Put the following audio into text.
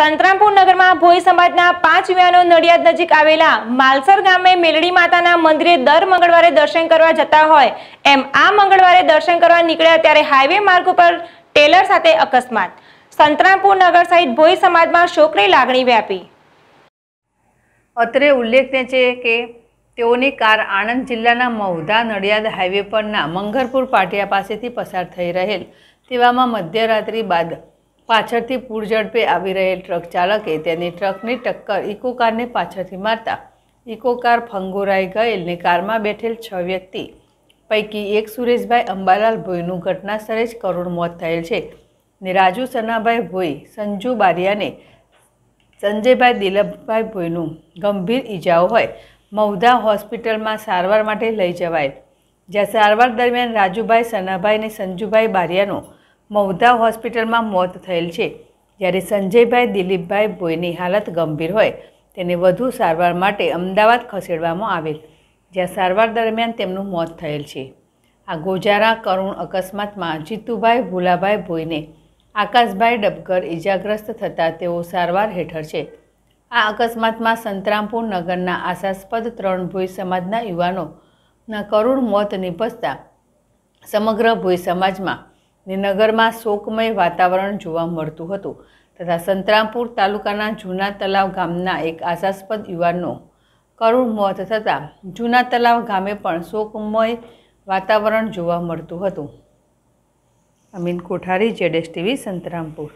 સંતરામપુર નગરમાં ભોઈ સમાજના પાંચ યુવાનો નડિયાદ નજીક આવેલા માલસર ગામે મેલડી માતાના મંદિરે દર મંગળવારે દર્શન કરવા જતા હોય એમ આ મંગળવારે દર્શન કરવા નીકળ્યા ત્યારે હાઈવે માર્ગ ઉપર ટેલર સાથે અકસ્માત સંતરામપુર નગર સહિત ભોઈ સમાજમાં શોકની લાગણી વ્યાપી અત્રે ઉલ્લેખનીય છે કે તેઓની કાર આણંદ જિલ્લાના મહુધા નડિયાદ હાઈવે પરના મંગરપુર પાટિયા પાસેથી પસાર થઈ રહેલ તેવામાં મધ્યરાત્રિ બાદ પાછળથી પૂરઝડપે આવી રહેલ ટ્રક ચાલકે તેની ટ્રકની ટક્કર ઇકો કારને પાછળથી મારતા ઇકો કાર ગયેલ ને કારમાં બેઠેલ છ વ્યક્તિ પૈકી એક સુરેશભાઈ અંબાલાલ ભોઈનું ઘટનાસ્થળે જ કરોડ મોત થયેલ છે ને રાજુ સનાભાઈ ભોઈ સંજુ બારિયાને સંજયભાઈ દિલીપભાઈ ભોઈનું ગંભીર ઈજાઓ હોય મૌધા હોસ્પિટલમાં સારવાર માટે લઈ જવાય જ્યાં સારવાર દરમિયાન રાજુભાઈ સનાભાઈ અને સંજુભાઈ બારિયાનો મૌધા હોસ્પિટલમાં મોત થયેલ છે જ્યારે સંજયભાઈ દિલીપભાઈ ભોઈની હાલત ગંભીર હોય તેને વધુ સારવાર માટે અમદાવાદ ખસેડવામાં આવેલ જ્યાં સારવાર દરમિયાન તેમનું મોત થયેલ છે આ ગોજારા કરુણ અકસ્માતમાં જીતુભાઈ ભૂલાભાઈ ભોઈને આકાશભાઈ ડબગર ઇજાગ્રસ્ત થતાં તેઓ સારવાર હેઠળ છે આ અકસ્માતમાં સંતરામપુર નગરના આશાસ્પદ ત્રણ ભોઈ સમાજના યુવાનોના કરુણ મોત નિપજતા સમગ્ર ભોઈ સમાજમાં ને નગરમાં શોકમય વાતાવરણ જોવા મળતું હતું તથા સંતરામપુર તાલુકાના જૂના તલાવ ગામના એક આશાસ્પદ યુવાનનો કરુણ મોત થતાં જૂના તલાવ ગામે પણ શોકમય વાતાવરણ જોવા મળતું હતું અમીન કોઠારી જેડેશ ટીવી સંતરામપુર